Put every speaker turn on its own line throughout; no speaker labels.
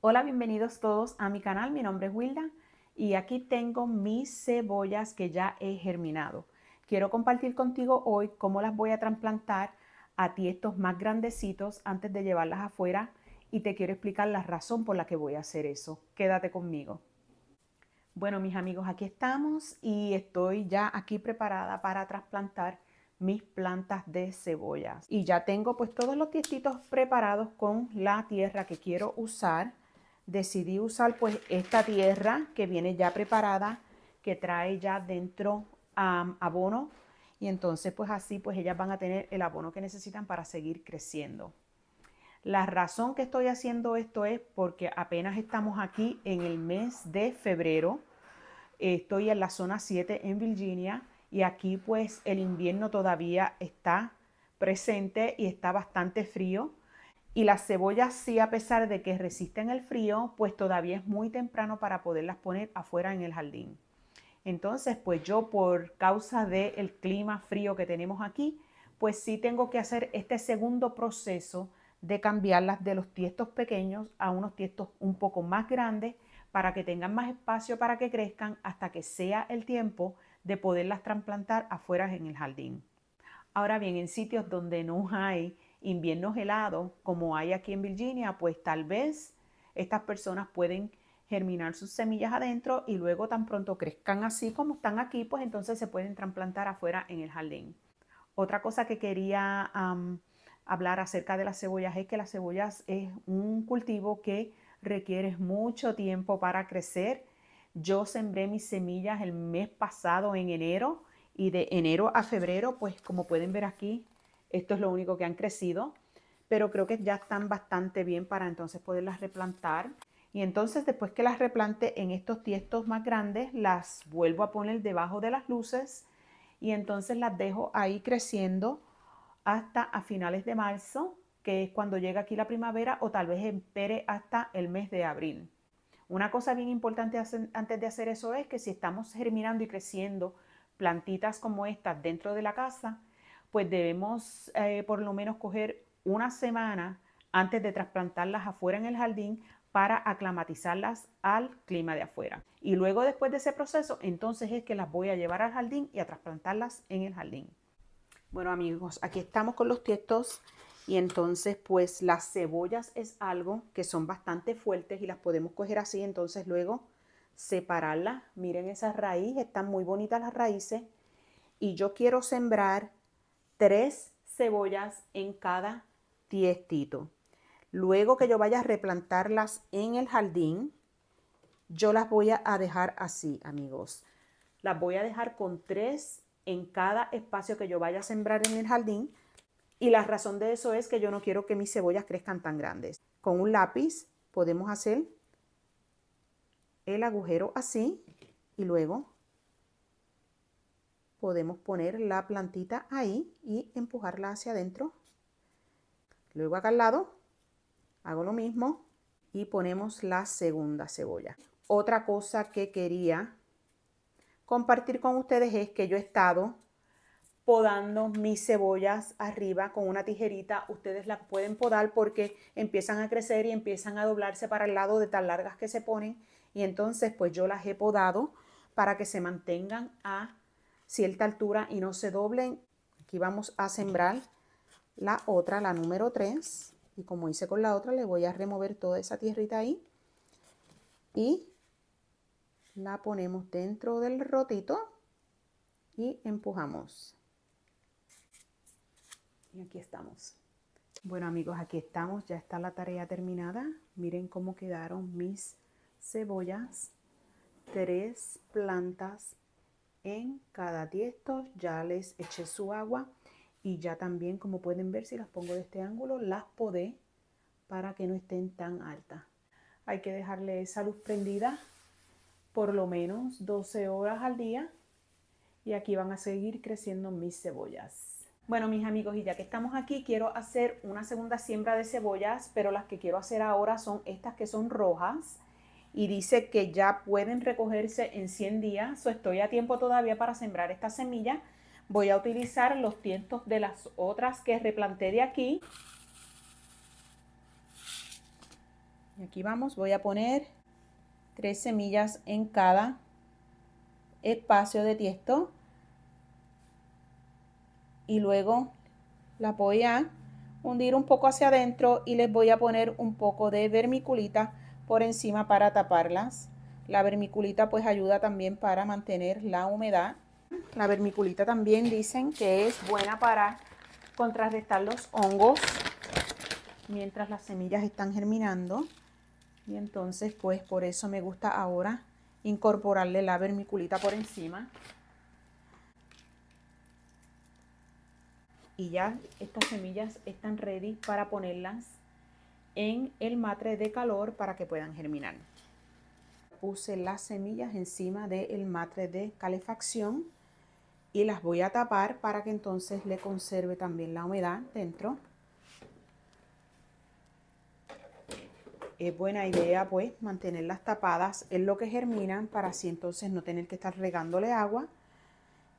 Hola, bienvenidos todos a mi canal. Mi nombre es Wilda y aquí tengo mis cebollas que ya he germinado. Quiero compartir contigo hoy cómo las voy a trasplantar a tiestos más grandecitos antes de llevarlas afuera y te quiero explicar la razón por la que voy a hacer eso. Quédate conmigo. Bueno, mis amigos, aquí estamos y estoy ya aquí preparada para trasplantar mis plantas de cebollas. Y ya tengo pues todos los tiestitos preparados con la tierra que quiero usar decidí usar pues esta tierra que viene ya preparada, que trae ya dentro abono y entonces pues así pues ellas van a tener el abono que necesitan para seguir creciendo. La razón que estoy haciendo esto es porque apenas estamos aquí en el mes de febrero. Estoy en la zona 7 en Virginia y aquí pues el invierno todavía está presente y está bastante frío. Y las cebollas sí, a pesar de que resisten el frío, pues todavía es muy temprano para poderlas poner afuera en el jardín. Entonces, pues yo por causa del clima frío que tenemos aquí, pues sí tengo que hacer este segundo proceso de cambiarlas de los tiestos pequeños a unos tiestos un poco más grandes para que tengan más espacio para que crezcan hasta que sea el tiempo de poderlas trasplantar afuera en el jardín. Ahora bien, en sitios donde no hay invierno helado, como hay aquí en Virginia, pues tal vez estas personas pueden germinar sus semillas adentro y luego tan pronto crezcan así como están aquí, pues entonces se pueden trasplantar afuera en el jardín. Otra cosa que quería hablar acerca de las cebollas es que las cebollas es un cultivo que requiere mucho tiempo para crecer. Yo sembré mis semillas el mes pasado en enero y de enero a febrero, pues como pueden ver aquí, esto es lo único que han crecido, pero creo que ya están bastante bien para entonces poderlas replantar. Y entonces después que las replante en estos tiestos más grandes, las vuelvo a poner debajo de las luces y entonces las dejo ahí creciendo hasta a finales de marzo, que es cuando llega aquí la primavera o tal vez empere hasta el mes de abril. Una cosa bien importante antes de hacer eso es que si estamos germinando y creciendo plantitas como estas dentro de la casa, pues debemos eh, por lo menos coger una semana antes de trasplantarlas afuera en el jardín para aclimatizarlas al clima de afuera. Y luego después de ese proceso, entonces es que las voy a llevar al jardín y a trasplantarlas en el jardín. Bueno amigos, aquí estamos con los tiestos y entonces pues las cebollas es algo que son bastante fuertes y las podemos coger así, entonces luego separarlas. Miren esas raíces, están muy bonitas las raíces y yo quiero sembrar tres cebollas en cada tiestito. Luego que yo vaya a replantarlas en el jardín, yo las voy a dejar así, amigos. Las voy a dejar con tres en cada espacio que yo vaya a sembrar en el jardín. Y la razón de eso es que yo no quiero que mis cebollas crezcan tan grandes. Con un lápiz podemos hacer el agujero así y luego podemos poner la plantita ahí y empujarla hacia adentro. Luego acá al lado hago lo mismo y ponemos la segunda cebolla. Otra cosa que quería compartir con ustedes es que yo he estado podando mis cebollas arriba con una tijerita. Ustedes las pueden podar porque empiezan a crecer y empiezan a doblarse para el lado de tan largas que se ponen. Y entonces pues yo las he podado para que se mantengan a cierta altura y no se doblen. Aquí vamos a sembrar la otra, la número 3. Y como hice con la otra, le voy a remover toda esa tierrita ahí. Y la ponemos dentro del rotito y empujamos. Y aquí estamos. Bueno amigos, aquí estamos. Ya está la tarea terminada. Miren cómo quedaron mis cebollas. Tres plantas en cada tiesto. Ya les eché su agua y ya también, como pueden ver, si las pongo de este ángulo, las podé para que no estén tan altas. Hay que dejarle esa luz prendida por lo menos 12 horas al día y aquí van a seguir creciendo mis cebollas. Bueno, mis amigos, y ya que estamos aquí, quiero hacer una segunda siembra de cebollas, pero las que quiero hacer ahora son estas que son rojas y dice que ya pueden recogerse en 100 días. o estoy a tiempo todavía para sembrar esta semilla. Voy a utilizar los tiestos de las otras que replanté de aquí. Y aquí vamos, voy a poner tres semillas en cada espacio de tiesto. Y luego la voy a hundir un poco hacia adentro y les voy a poner un poco de vermiculita por encima para taparlas. La vermiculita pues ayuda también para mantener la humedad. La vermiculita también dicen que es buena para contrarrestar los hongos mientras las semillas están germinando. Y entonces pues por eso me gusta ahora incorporarle la vermiculita por encima. Y ya estas semillas están ready para ponerlas en el matre de calor para que puedan germinar. Puse las semillas encima del matre de calefacción y las voy a tapar para que entonces le conserve también la humedad dentro. Es buena idea pues mantenerlas tapadas en lo que germinan para así entonces no tener que estar regándole agua.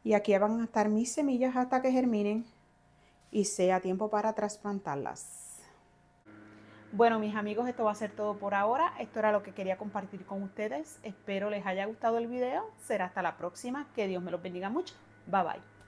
Y aquí van a estar mis semillas hasta que germinen y sea tiempo para trasplantarlas. Bueno, mis amigos, esto va a ser todo por ahora. Esto era lo que quería compartir con ustedes. Espero les haya gustado el video. Será hasta la próxima. Que Dios me los bendiga mucho. Bye bye.